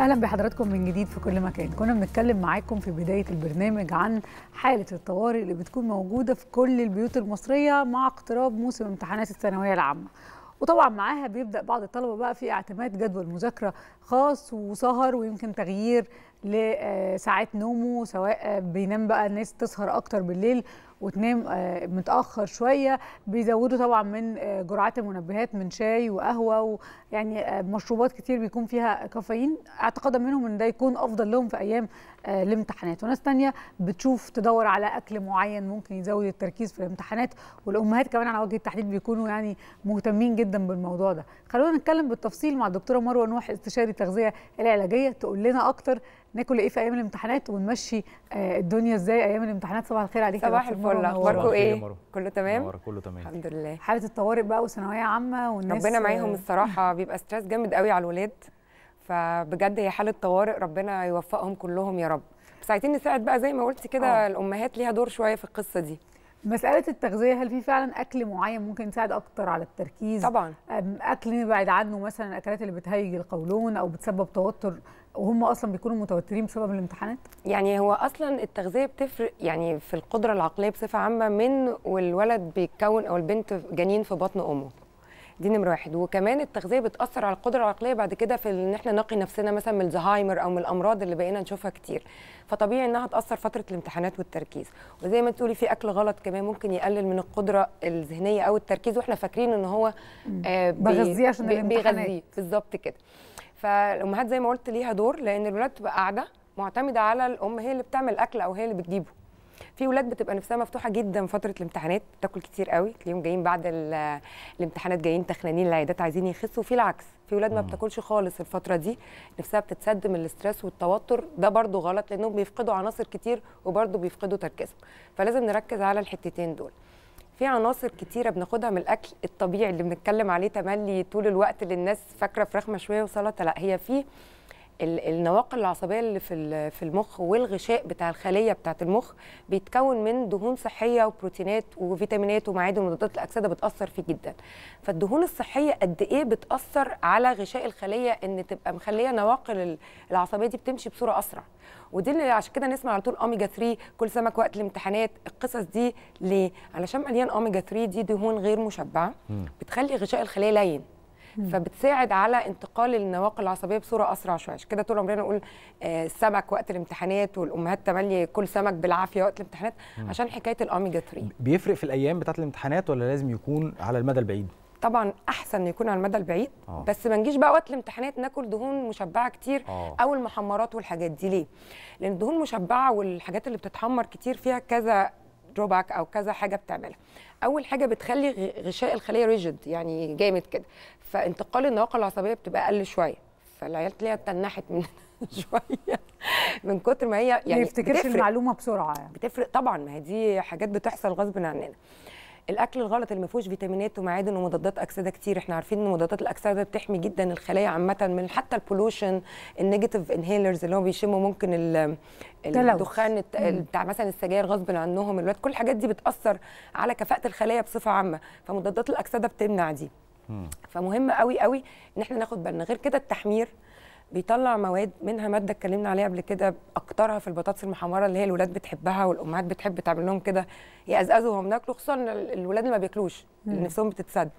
اهلا بحضراتكم من جديد في كل مكان كنا بنتكلم معاكم في بدايه البرنامج عن حاله الطوارئ اللي بتكون موجوده في كل البيوت المصريه مع اقتراب موسم امتحانات الثانويه العامه وطبعا معاها بيبدا بعض الطلبه بقى في اعتماد جدول مذاكره خاص وسهر ويمكن تغيير لساعات نومه سواء بينام بقى الناس تسهر اكتر بالليل وتنام آه، متاخر شويه بيزودوا طبعا من آه، جرعات المنبهات من شاي وقهوه يعني آه، مشروبات كتير بيكون فيها كافيين اعتقادا منهم ان ده يكون افضل لهم في ايام آه، الامتحانات وناس تانية بتشوف تدور على اكل معين ممكن يزود التركيز في الامتحانات والامهات كمان على وجه التحديد بيكونوا يعني مهتمين جدا بالموضوع ده خلونا نتكلم بالتفصيل مع الدكتوره مروه نوح استشاري التغذيه العلاجيه تقول لنا اكتر ناكل ايه في ايام الامتحانات ونمشي آه، الدنيا ازاي ايام الامتحانات صباح الخير عليك صباح الفل اخباركم ايه كله تمام كله تمام الحمد لله حاله الطوارئ بقى وثانويه عامه والناس ربنا معاهم الصراحه بيبقى ستريس جامد قوي على الولاد فبجد هي حاله طوارئ ربنا يوفقهم كلهم يا رب بس عايزين نساعد بقى زي ما قلت كده آه. الامهات ليها دور شويه في القصه دي مسألة التغذية هل في فعلا أكل معين ممكن يساعد أكتر على التركيز؟ طبعا أكل نبعد عنه مثلا الأكلات اللي بتهيج القولون أو بتسبب توتر وهم أصلا بيكونوا متوترين بسبب الامتحانات؟ يعني هو أصلا التغذية بتفرق يعني في القدرة العقلية بصفة عامة من والولد بيتكون أو البنت جنين في بطن أمه دي نمره واحد وكمان التغذيه بتاثر على القدره العقليه بعد كده في ان احنا نقي نفسنا مثلا من الزهايمر او من الامراض اللي بقينا نشوفها كتير فطبيعي انها تاثر فتره الامتحانات والتركيز وزي ما تقولي في اكل غلط كمان ممكن يقلل من القدره الذهنيه او التركيز واحنا فاكرين ان هو آه، بيغذيه بغذيه عشان الامتحانات بيغذيه بالظبط كده فالامهات زي ما قلت ليها دور لان الولاد بتبقى قاعده معتمده على الام هي اللي بتعمل اكل او هي اللي بتجيبه في ولاد بتبقى نفسها مفتوحه جدا فتره الامتحانات بتاكل كتير قوي تلاقيهم جايين بعد آه، الامتحانات جايين تخنانين العيادات عايزين يخسوا وفي العكس في ولاد ما بتاكلش خالص الفتره دي نفسها بتتسد من الاسترس والتوتر ده برده غلط لانهم بيفقدوا عناصر كتير وبرده بيفقدوا تركيزهم فلازم نركز على الحتتين دول في عناصر كتيرة بناخدها من الأكل الطبيعي اللي بنتكلم عليه تملي طول الوقت اللي الناس فاكرة فراخ مشوية وسلطة لا هي فيه النواقل العصبيه اللي في في المخ والغشاء بتاع الخليه بتاعه المخ بيتكون من دهون صحيه وبروتينات وفيتامينات ومعادن ومضادات الاكسده بتاثر فيه جدا فالدهون الصحيه قد ايه بتاثر على غشاء الخليه ان تبقى مخليه نواقل العصبيه دي بتمشي بصوره اسرع ودي اللي عشان كده نسمع على طول اوميجا 3 كل سمك وقت الامتحانات القصص دي ليه علشان مليان اوميجا 3 دي دهون غير مشبعه بتخلي غشاء الخليه لين فبتساعد على انتقال النواقل العصبيه بصوره اسرع شويه عشان كده طول عمرنا نقول السمك آه، وقت الامتحانات والامهات تملي كل سمك بالعافيه وقت الامتحانات عشان حكايه الاوميجا 3 بيفرق في الايام بتاعه الامتحانات ولا لازم يكون على المدى البعيد طبعا احسن يكون على المدى البعيد أوه. بس ما نجيش بقى وقت الامتحانات ناكل دهون مشبعه كتير أوه. او المحمرات والحاجات دي ليه لان الدهون المشبعه والحاجات اللي بتتحمر كتير فيها كذا دروباك او كذا حاجه بتعملها اول حاجه بتخلي غشاء الخليه ريجيد يعني جامد كده فانتقال النواقل العصبيه بتبقى اقل شويه فالعيال تلاقيها اتنحت من شويه من كتر ما هي يعني ما يفتكرش المعلومه بسرعه يعني. بتفرق طبعا ما هي دي حاجات بتحصل غصب عننا الاكل الغلط اللي ما فيهوش فيتامينات ومعادن ومضادات اكسده كتير احنا عارفين ان مضادات الاكسده بتحمي جدا الخلايا عامه من حتى البولوشن النيجاتيف انهيلرز اللي هو بيشموا ممكن الدخان بتاع مثلا السجاير غصب عنهم الواد كل الحاجات دي بتاثر على كفاءه الخلايا بصفه عامه فمضادات الاكسده بتمنع دي فمهم قوي قوي ان احنا ناخد بالنا غير كده التحمير بيطلع مواد منها ماده اتكلمنا عليها قبل كده اكترها في البطاطس المحمره اللي هي الولاد بتحبها والامهات بتحب تعمل لهم كده يقزقزوا وهم بياكلوا خصوصا الولاد اللي ما بياكلوش نفسهم بتتسد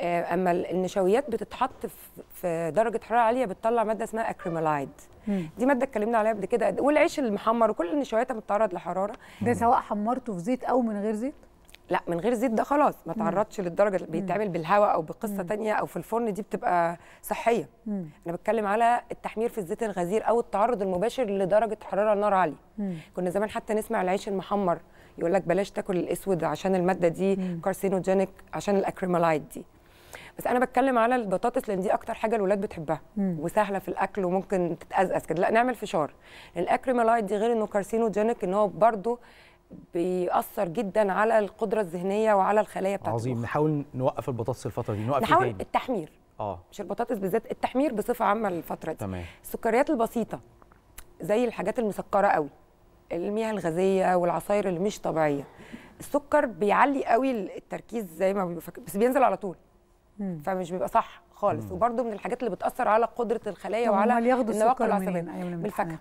آه، اما النشويات بتتحط في درجه حراره عاليه بتطلع ماده اسمها اكريمالايد دي ماده اتكلمنا عليها قبل كده والعيش المحمر وكل النشويات بتتعرض لحراره ده سواء حمرته في زيت او من غير زيت لا من غير زيت ده خلاص ما تعرضش للدرجه اللي بيتعمل بالهواء او بقصه ثانيه او في الفرن دي بتبقى صحيه مم. انا بتكلم على التحمير في الزيت الغزير او التعرض المباشر لدرجه حراره النار عاليه كنا زمان حتى نسمع العيش المحمر يقول لك بلاش تاكل الاسود عشان الماده دي كارسينوجينيك عشان الاكريمالايد دي بس انا بتكلم على البطاطس لان دي اكتر حاجه الولاد بتحبها مم. وسهله في الاكل وممكن تتازأز كده لا نعمل فشار الاكريمالايد دي غير انه كارسينوجينيك ان هو برضه بيأثر جدا على القدرة الذهنية وعلى الخلايا بتاعت عظيم نحاول نوقف البطاطس الفترة دي نوقف إيه نحاول تاني. التحمير اه مش البطاطس بالذات التحمير بصفة عامة الفترة دي تمام السكريات البسيطة زي الحاجات المسكرة قوي المياه الغازية والعصاير اللي مش طبيعية السكر بيعلي قوي التركيز زي ما بيفكر بس بينزل على طول مم. فمش بيبقى صح خالص وبرده من الحاجات اللي بتاثر على قدره الخلايا وعلى النواقل العصبيه أيوة، من الفاكهه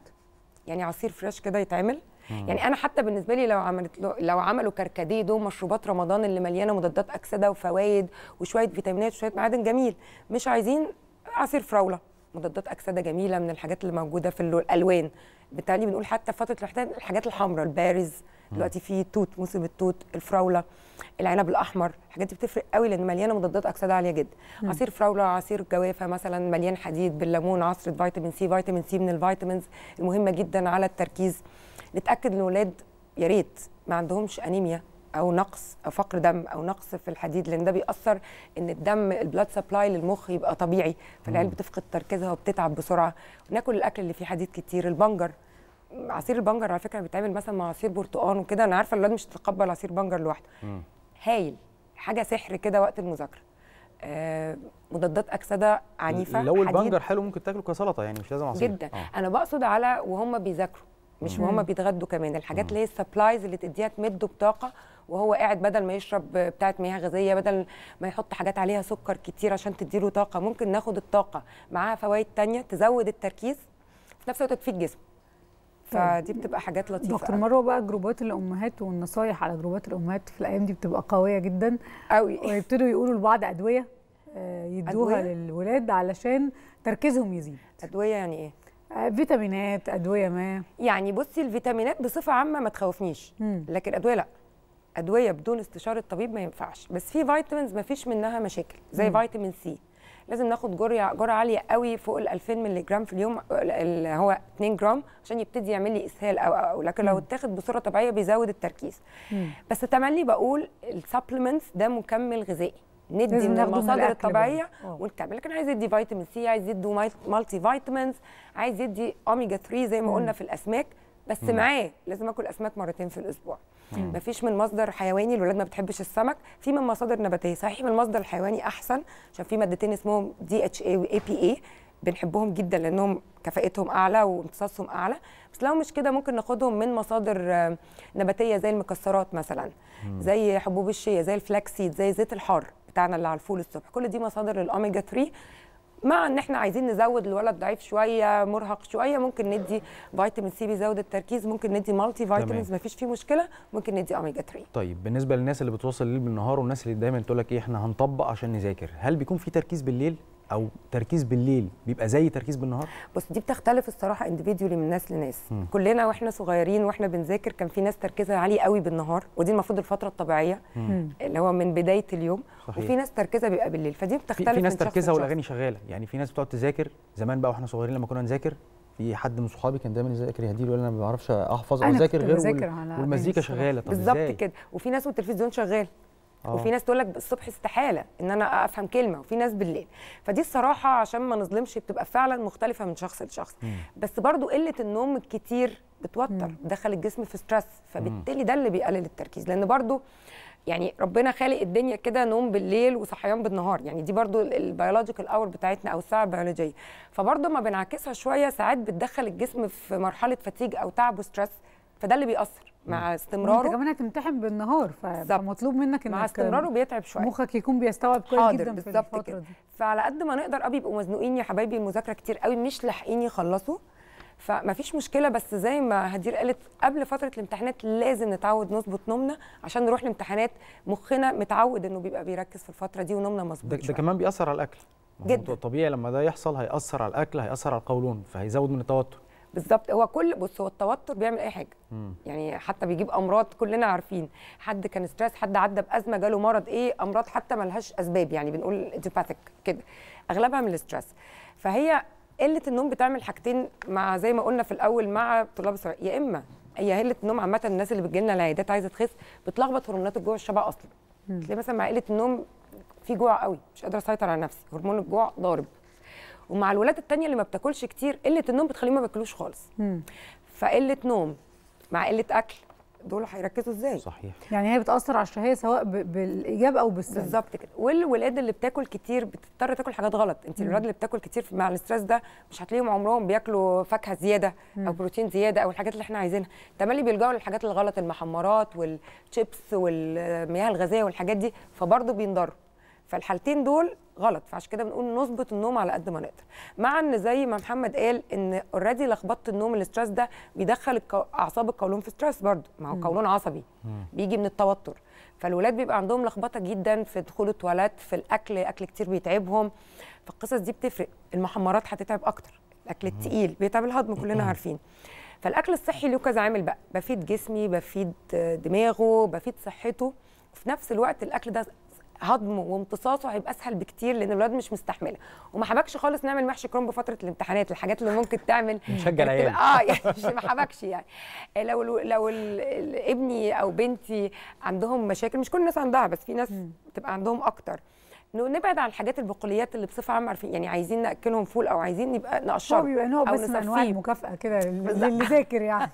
يعني عصير فريش كده يتعمل يعني انا حتى بالنسبه لي لو عملت لو عملوا كركديه دول مشروبات رمضان اللي مليانه مضادات اكسده وفوائد وشويه فيتامينات وشويه معادن جميل مش عايزين عصير فراوله مضادات اكسده جميله من الحاجات اللي موجوده في الالوان بالتالي بنقول حتى في فتره الحاجات الحمراء البارز دلوقتي في توت موسم التوت الفراوله العنب الاحمر الحاجات دي بتفرق قوي لان مليانه مضادات اكسده عاليه جدا مم. عصير فراوله عصير جوافه مثلا مليان حديد بالليمون عصره فيتامين سي فيتامين سي من الفيتامينز المهمه جدا على التركيز نتاكد ان الولاد يا ريت ما عندهمش انيميا او نقص أو فقر دم او نقص في الحديد لان ده بيأثر ان الدم البلاد سبلاي للمخ يبقى طبيعي فالعيال بتفقد تركيزها وبتتعب بسرعه ناكل الاكل اللي فيه حديد كتير البنجر عصير البنجر على فكره بيتعمل مثلا مع عصير برتقان وكده انا عارفه الولاد مش تتقبل عصير بنجر لوحده هايل حاجه سحر كده وقت المذاكره آه مضادات اكسده عنيفه لو البنجر حلو ممكن تاكله كسلطه يعني مش لازم عصير جدا آه. انا بقصد على وهم بيذاكروا مش وهم بيتغدوا كمان الحاجات اللي هي السبلايز اللي تديها تمده بطاقه وهو قاعد بدل ما يشرب بتاعه مياه غازيه بدل ما يحط حاجات عليها سكر كتير عشان تديله طاقه ممكن ناخد الطاقه معاها فوائد تانية تزود التركيز في نفس الوقت تفيد الجسم طيب. فدي بتبقى حاجات لطيفه دكتور مروه بقى جروبات الامهات والنصايح على جروبات الامهات في الايام دي بتبقى قويه جدا قوي ويبتدوا يقولوا لبعض ادويه آه، يدوها أدوية؟ للولاد علشان تركيزهم يزيد ادويه يعني ايه فيتامينات ادويه ما يعني بصي الفيتامينات بصفه عامه ما تخوفنيش مم. لكن ادويه لا ادويه بدون استشاره طبيب ما ينفعش بس في فيتامينز ما فيش منها مشاكل زي مم. فيتامين سي لازم ناخد جرعه جرعه عاليه قوي فوق ال 2000 مللي جرام في اليوم اللي هو 2 جرام عشان يبتدي يعمل لي اسهال او او لكن لو اتاخد بصوره طبيعيه بيزود التركيز مم. بس تملي بقول السبلمنتس ده مكمل غذائي ندي من المصادر الطبيعيه اه. ونكمل لكن عايز يدي فيتامين سي عايز يدي مالتي فيتامينز عايز يدي اوميجا 3 زي ما قلنا في الاسماك بس معاه لازم اكل اسماك مرتين في الاسبوع مم. مفيش من مصدر حيواني الولاد ما بتحبش السمك في من مصادر نباتيه صحيح من المصدر الحيواني احسن عشان في مادتين اسمهم دي اتش اي واي بي اي بنحبهم جدا لانهم كفائتهم اعلى وامتصاصهم اعلى بس لو مش كده ممكن ناخدهم من مصادر آه، نباتيه زي المكسرات مثلا مم. زي حبوب الشيا زي الفلاكسيد زي زيت الحار بتاعنا اللي على الفول الصبح كل دي مصادر الاوميجا 3 مع ان احنا عايزين نزود الولد ضعيف شويه مرهق شويه ممكن ندي فيتامين سي بيزود التركيز ممكن ندي مالتي فيتامينز مفيش فيه مشكله ممكن ندي اوميجا 3 طيب بالنسبه للناس اللي بتوصل الليل بالنهار والناس اللي دايما تقول لك ايه احنا هنطبق عشان نذاكر هل بيكون في تركيز بالليل او تركيز بالليل بيبقى زي تركيز بالنهار بص دي بتختلف الصراحه انديفيديولي من ناس لناس م. كلنا واحنا صغيرين واحنا بنذاكر كان في ناس تركيزها عالي قوي بالنهار ودي المفروض الفتره الطبيعيه م. اللي هو من بدايه اليوم صحيح. وفي ناس تركيزها بيبقى بالليل فدي بتختلف في, في ناس تركيزها والاغاني شغاله يعني في ناس بتقعد تذاكر زمان بقى واحنا صغيرين لما كنا نذاكر في حد من صحابي كان دايما يذاكر يهديه له انا ما بعرفش احفظ او اذاكر غير والمزيكا شغاله طب بالظبط كده وفي ناس والتلفزيون شغال أوه. وفي ناس تقول لك الصبح استحاله ان انا افهم كلمه وفي ناس بالليل فدي الصراحه عشان ما نظلمش بتبقى فعلا مختلفه من شخص لشخص مم. بس برضو قله النوم الكتير بتوتر دخل الجسم في ستريس فبالتالي ده اللي بيقلل التركيز لان برضو يعني ربنا خالق الدنيا كده نوم بالليل وصحيان بالنهار يعني دي برضو البيولوجيكال اور بتاعتنا او الساعه البيولوجيه فبرضو ما بنعكسها شويه ساعات بتدخل الجسم في مرحله فتيج او تعب وستريس فده اللي بيأثر مع استمراره انت كمان هتمتحن بالنهار فمطلوب منك انك مع استمراره بيتعب شويه مخك يكون بيستوعب كويس جدا في الفتره كده. دي فعلى قد ما نقدر قوي بيبقوا مزنوقين يا حبايبي المذاكره كتير قوي مش لاحقين يخلصوا فما فيش مشكله بس زي ما هدير قالت قبل فتره الامتحانات لازم نتعود نظبط نومنا عشان نروح الامتحانات مخنا متعود انه بيبقى بيركز في الفتره دي ونومنا مظبوط ده, ده كمان بيأثر على الاكل جدا طبيعي لما ده يحصل هيأثر على الاكل هيأثر على القولون فهيزود من التوتر بالظبط هو كل بص هو التوتر بيعمل اي حاجه مم. يعني حتى بيجيب امراض كلنا عارفين حد كان ستريس حد عدى بازمه جاله مرض ايه امراض حتى ملهاش اسباب يعني بنقول انتيباثيك كده اغلبها من الستريس فهي قله النوم بتعمل حاجتين مع زي ما قلنا في الاول مع طلاب الثانوي يا اما هي قله النوم عامه الناس اللي بتجي لنا العيادات عايزه تخس بتلخبط هرمونات الجوع الشبع اصلا تلاقي مثلا مع قله النوم في جوع قوي مش قادره اسيطر على نفسي هرمون الجوع ضارب ومع الولاد التانية اللي ما بتاكلش كتير قله النوم بتخليهم ما بياكلوش خالص فقله نوم مع قله اكل دول هيركزوا ازاي صحيح يعني هي بتاثر على الشهيه سواء بالايجاب او بالسلب بالظبط كده والولاد اللي بتاكل كتير بتضطر تاكل حاجات غلط انت الولاد اللي بتاكل كتير مع الستريس ده مش هتلاقيهم عمرهم بياكلوا فاكهه زياده مم. او بروتين زياده او الحاجات اللي احنا عايزينها تملي بيلجأوا للحاجات الغلط المحمرات والشيبس والمياه الغازيه والحاجات دي فبرضه بينضروا فالحالتين دول غلط فعشان كده بنقول نظبط النوم على قد ما نقدر مع ان زي ما محمد قال ان اوريدي لخبطه النوم الاسترس ده بيدخل اعصاب القولون في ستريس برضو ما هو قولون عصبي بيجي من التوتر فالولاد بيبقى عندهم لخبطه جدا في دخول التواليت في الاكل اكل كتير بيتعبهم فالقصص دي بتفرق المحمرات هتتعب اكتر الاكل التقيل بيتعب الهضم كلنا عارفين فالاكل الصحي له كذا عامل بقى بفيد جسمي بفيد دماغه بفيد صحته وفي نفس الوقت الاكل ده هضمه وامتصاصه هيبقى اسهل بكتير لان الولاد مش مستحمله وما حبكش خالص نعمل محشي كرنب فتره الامتحانات الحاجات اللي ممكن تعمل مشجع العيال اه يعني ما حبكش يعني آه، لو لو ابني او بنتي عندهم مشاكل مش كل الناس عندها بس في ناس بتبقى عندهم اكتر نبعد عن الحاجات البقوليات اللي بصفه عامه عارفين يعني عايزين ناكلهم فول او عايزين نبقى نقشرهم او بيبقى نوع بس من انواع المكافاه كده للي ذاكر يعني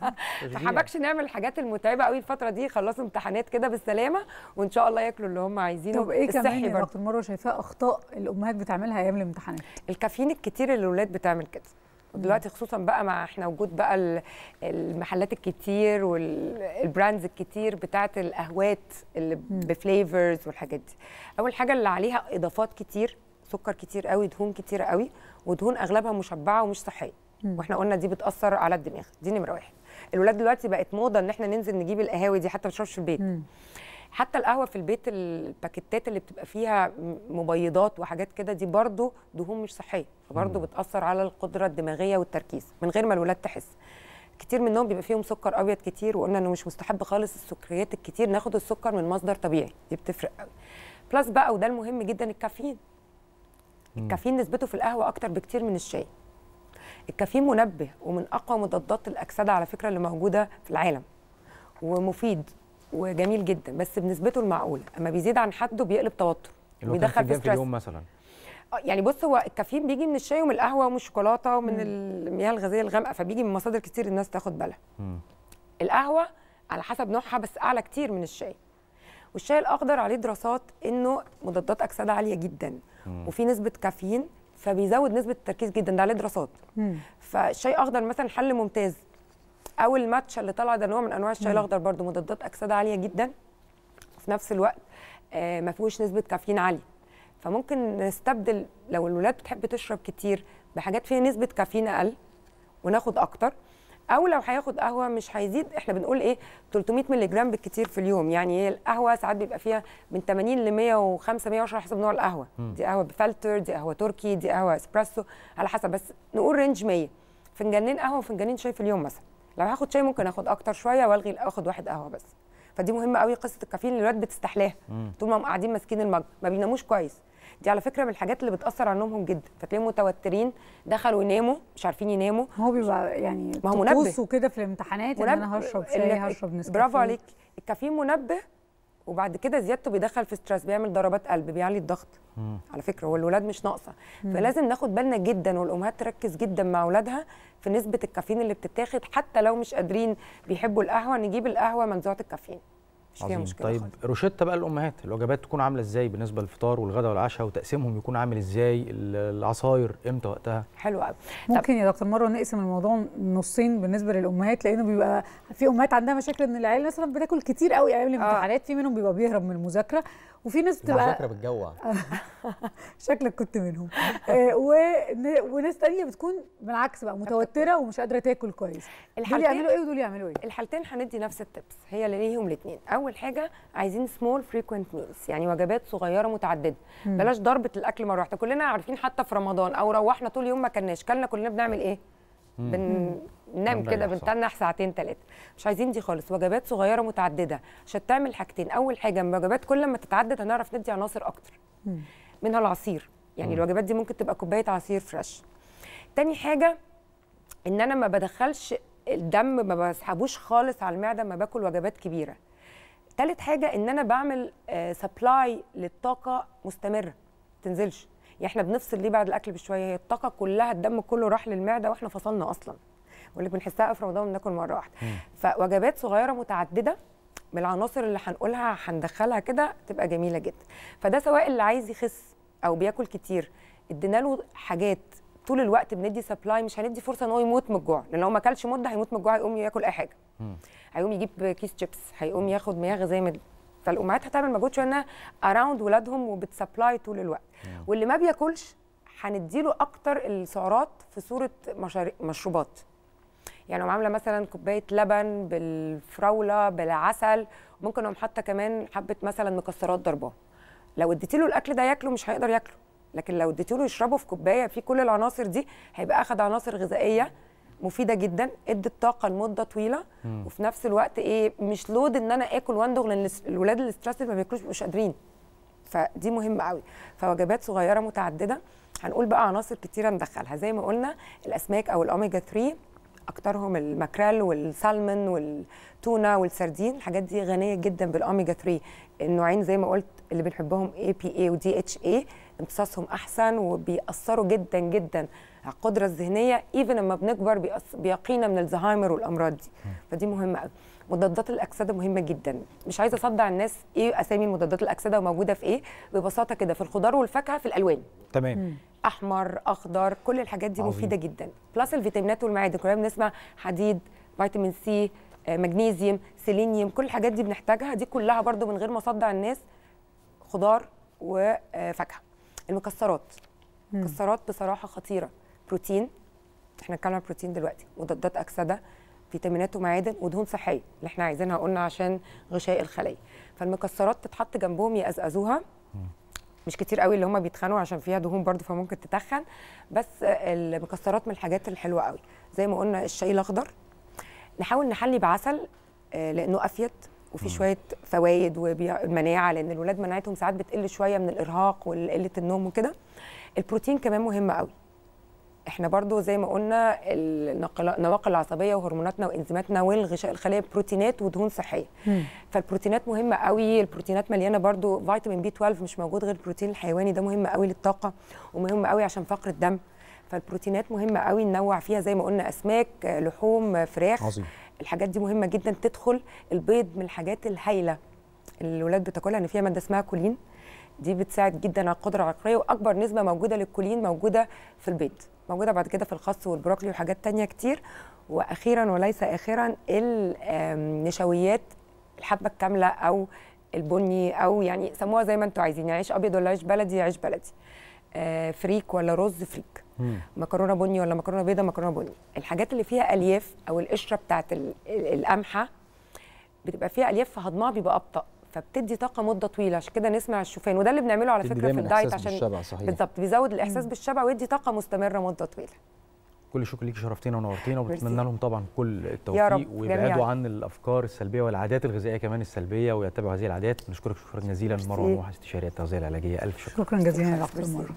فحبكش نعمل الحاجات المتعبه قوي الفتره دي خلصوا امتحانات كده بالسلامه وان شاء الله ياكلوا اللي هم عايزينه طب ايه كمان يا دكتور مروه شايفاه اخطاء الامهات بتعملها ايام الامتحانات الكافيين الكتير اللي الاولاد بتعمل كده ودلوقتي خصوصا بقى مع احنا وجود بقى المحلات الكتير والبراندز الكتير بتاعه القهوات اللي بفليفرز والحاجات دي اول حاجه اللي عليها اضافات كتير سكر كتير قوي دهون كتير قوي ودهون اغلبها مشبعه ومش صحيه واحنا قلنا دي بتاثر على الدماغ دي نمره واحد الولاد دلوقتي بقت موضه ان احنا ننزل نجيب القهاوي دي حتى ما في البيت حتى القهوه في البيت الباكيتات اللي بتبقى فيها مبيضات وحاجات كده دي برضو دهون مش صحيه فبرضو بتاثر على القدره الدماغيه والتركيز من غير ما الولاد تحس كتير منهم بيبقى فيهم سكر ابيض كتير وقلنا انه مش مستحب خالص السكريات الكتير ناخد السكر من مصدر طبيعي دي بتفرق قوي بلس بقى وده المهم جدا الكافيين الكافيين نسبته في القهوه اكتر بكتير من الشاي الكافيين منبه ومن اقوى مضادات الاكسده على فكره اللي موجوده في العالم ومفيد وجميل جدا بس بنسبته المعقوله اما بيزيد عن حده بيقلب توتر بيدخل في, في اليوم مثلا آه، يعني بص هو الكافيين بيجي من الشاي ومن القهوه ومن الشوكولاته ومن المياه الغازيه الغامقه فبيجي من مصادر كتير الناس تاخد بالها القهوه على حسب نوعها بس اعلى كتير من الشاي والشاي الاخضر عليه دراسات انه مضادات اكسده عاليه جدا مم. وفي نسبه كافيين فبيزود نسبه التركيز جدا ده عليه دراسات فالشاي اخضر مثلا حل ممتاز او الماتش اللي طلع ده نوع من انواع الشاي الاخضر برده مضادات اكسده عاليه جدا وفي نفس الوقت آه، ما فيهوش نسبه كافيين عاليه فممكن نستبدل لو الولاد بتحب تشرب كتير بحاجات فيها نسبه كافيين اقل وناخد اكتر او لو هياخد قهوه مش هيزيد احنا بنقول ايه 300 مللي جرام بالكتير في اليوم يعني القهوه ساعات بيبقى فيها من 80 ل 105 110 حسب نوع القهوه م. دي قهوه بفلتر دي قهوه تركي دي قهوه اسبريسو على حسب بس نقول رينج 100 فنجانين قهوه وفنجانين شاي في اليوم مثلا لو هاخد شاي ممكن اخد اكتر شويه والغي اخد واحد قهوه بس فدي مهمه قوي قصه الكافيين اللي الولاد بتستحلاها طول ما هم قاعدين ماسكين المج ما بيناموش كويس دي على فكره من الحاجات اللي بتاثر على نومهم جدا فتلاقيهم متوترين دخلوا يناموا مش عارفين يناموا هو بيبقى يعني ما هو منبه وكده في الامتحانات ان انا هشرب شاي هشرب نسكافيه برافو عليك الكافيين منبه وبعد كده زيادته بيدخل في ستريس بيعمل ضربات قلب بيعلي الضغط مم. على فكره والولاد مش ناقصه فلازم ناخد بالنا جدا والامهات تركز جدا مع اولادها في نسبه الكافيين اللي بتتاخد حتى لو مش قادرين بيحبوا القهوه نجيب القهوه منزوعه الكافيين مش فيها مشكله طيب خالص. روشته بقى الامهات الوجبات تكون عامله ازاي بالنسبه للفطار والغداء والعشاء وتقسيمهم يكون عامل ازاي العصاير امتى وقتها حلو قوي ممكن يا دكتور مروه نقسم الموضوع نصين بالنسبه للامهات لانه بيبقى في امهات عندها مشاكل ان العيال مثلا بتاكل كتير قوي ايام آه. الامتحانات في منهم بيبقى بيهرب من المذاكره وفي ناس بتبقى على فكره بتجوع شكلك كنت منهم آه، وناس تانية بتكون بالعكس بقى متوتره ومش قادره تاكل كويس دول يعملوا ايه ودول يعملوا ايه الحالتين هندي نفس التبس هي اللي ليهم الاثنين اول حاجه عايزين سمول فريكوينت ميلز يعني وجبات صغيره متعدده مم. بلاش ضربه الاكل مره واحده كلنا عارفين حتى في رمضان او روحنا طول يوم ما كناش كلنا كلنا بنعمل ايه بن نام كده بنتنح ساعتين ثلاثه مش عايزين دي خالص وجبات صغيره متعدده عشان تعمل حاجتين اول حاجه الوجبات كل ما تتعدد هنعرف ندي عناصر اكتر منها العصير يعني مم. الوجبات دي ممكن تبقى كوبايه عصير فريش تاني حاجه ان انا ما بدخلش الدم ما بسحبوش خالص على المعده ما باكل وجبات كبيره تالت حاجه ان انا بعمل سبلاي آه، للطاقه مستمره تنزلش يعني احنا بنفصل ليه بعد الاكل بشويه هي الطاقه كلها الدم كله راح للمعده واحنا فصلنا اصلا واللي بنحسها في رمضان بناكل مره واحده فوجبات صغيره متعدده بالعناصر اللي هنقولها هندخلها كده تبقى جميله جدا فده سواء اللي عايز يخس او بياكل كتير ادينا له حاجات طول الوقت بندي سبلاي مش هندي فرصه ان هو يموت من الجوع لان لو ما اكلش مده هيموت من الجوع هيقوم ياكل اي حاجه هيقوم يجيب كيس شيبس هيقوم ياخد مياه غذائيه من فالامهات هتعمل مجهود شويه انها اراوند ولادهم وبتسبلاي طول الوقت واللي ما بياكلش هنديله اكتر السعرات في صوره مشروبات يعني اقوم عامله مثلا كوبايه لبن بالفراوله بالعسل ممكن اقوم حاطه كمان حبه مثلا مكسرات ضرباه لو اديتي له الاكل ده ياكله مش هيقدر ياكله لكن لو اديتي له يشربه في كوبايه فيه كل العناصر دي هيبقى اخد عناصر غذائيه مفيده جدا ادت طاقه لمده طويله مم. وفي نفس الوقت ايه مش لود ان انا اكل واندغ لان الولاد الاسترس ما بياكلوش مش قادرين فدي مهمه قوي فوجبات صغيره متعدده هنقول بقى عناصر كتيره ندخلها زي ما قلنا الاسماك او الاوميجا 3 اكترهم الماكريل والسالمون والتونه والسردين الحاجات دي غنيه جدا بالاوميجا 3 النوعين زي ما قلت اللي بنحبهم اي بي اي ودي اتش اي امتصاصهم احسن وبيأثروا جدا جدا على القدره الذهنيه ايفن لما بنكبر بيقينا من الزهايمر والامراض دي فدي مهمه قوي مضادات الاكسده مهمه جدا مش عايزه اصدع الناس ايه اسامي مضادات الاكسده وموجوده في ايه ببساطه كده في الخضار والفاكهه في الالوان تمام احمر اخضر كل الحاجات دي عظيم. مفيده جدا بلس الفيتامينات والمعادن كلنا بنسمع حديد فيتامين سي آه، مغنيسيوم سيلينيوم كل الحاجات دي بنحتاجها دي كلها برده من غير ما اصدع الناس خضار وفاكهه آه، المكسرات مكسرات بصراحه خطيره بروتين احنا بنتكلم عن بروتين دلوقتي مضادات اكسده فيتامينات ومعادن ودهون صحيه اللي احنا عايزينها قلنا عشان غشاء الخليه فالمكسرات تتحط جنبهم يقزقزوها مش كتير قوي اللي هم بيتخنوا عشان فيها دهون برضو فممكن تتخن بس المكسرات من الحاجات الحلوه قوي زي ما قلنا الشاي الاخضر نحاول نحلي بعسل آه، لانه افيد وفي شويه فوائد والمناعه لان الولاد مناعتهم ساعات بتقل شويه من الارهاق وقله النوم وكده البروتين كمان مهم قوي احنا برضو زي ما قلنا النواقل العصبيه وهرموناتنا وانزيماتنا والغشاء الخليه بروتينات ودهون صحيه فالبروتينات مهمه قوي البروتينات مليانه برضو فيتامين بي 12 مش موجود غير البروتين الحيواني ده مهم قوي للطاقه ومهم قوي عشان فقر الدم فالبروتينات مهمه قوي ننوع فيها زي ما قلنا اسماك لحوم فراخ عظيم. الحاجات دي مهمه جدا تدخل البيض من الحاجات الهايله اللي الولاد بتاكلها ان فيها ماده اسمها كولين دي بتساعد جدا على القدره العقليه واكبر نسبه موجوده للكولين موجوده في البيض موجوده بعد كده في الخس والبروكلي وحاجات تانية كتير واخيرا وليس اخرا النشويات الحبه الكامله او البني او يعني سموها زي ما انتم عايزين يعني عيش ابيض ولا عيش بلدي عيش بلدي آه فريك ولا رز فريك مكرونه بني ولا مكرونه بيضه مكرونه بني الحاجات اللي فيها الياف او القشره بتاعت القمحه بتبقى فيها الياف فهضمها بيبقى ابطا فبتدي طاقه مده طويله عشان كده نسمع الشوفان وده اللي بنعمله على فكره في الدايت عشان بالظبط بيزود الاحساس بالشبع ويدي طاقه مستمره مده طويله كل الشكر ليكي شرفتينا ونورتينا وبتمنى لهم طبعا كل التوفيق ويبعدوا عن الافكار السلبيه والعادات الغذائيه كمان السلبيه ويتبعوا هذه العادات نشكرك شكرا جزيلا مروه نوح استشاريه التغذيه العلاجيه الف شكر شكرا جزيلا يا دكتور مروه